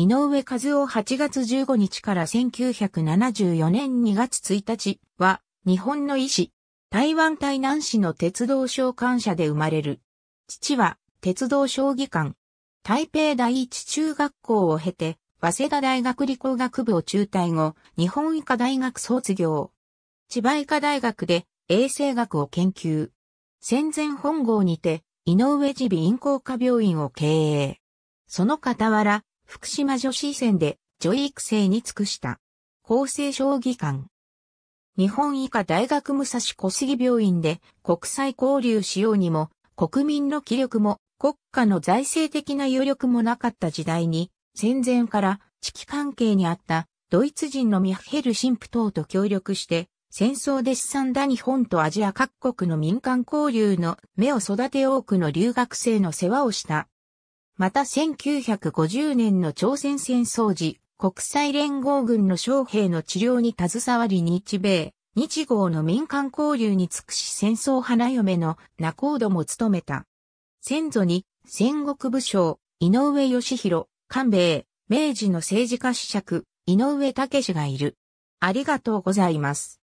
井上和夫8月15日から1974年2月1日は、日本の医師、台湾台南市の鉄道召喚者で生まれる。父は、鉄道将棋官、台北第一中学校を経て、早稲田大学理工学部を中退後、日本医科大学卒業。千葉医科大学で衛生学を研究。戦前本郷にて、井上耳鼻咽喉科病院を経営。その傍ら、福島女子戦で女医育成に尽くした。厚生将棋館。日本医科大学武蔵小杉病院で国際交流しようにも、国民の気力も国家の財政的な余力もなかった時代に、戦前から地域関係にあったドイツ人のミッヘル神父等と協力して、戦争で資産だ日本とアジア各国の民間交流の目を育て多くの留学生の世話をしたまた1950年の朝鮮戦争時、国際連合軍の将兵の治療に携わり日米、日豪の民間交流に尽くし戦争花嫁の仲人も務めた。先祖に戦国武将、井上義弘、官兵衛、明治の政治家子爵、井上武がいる。ありがとうございます。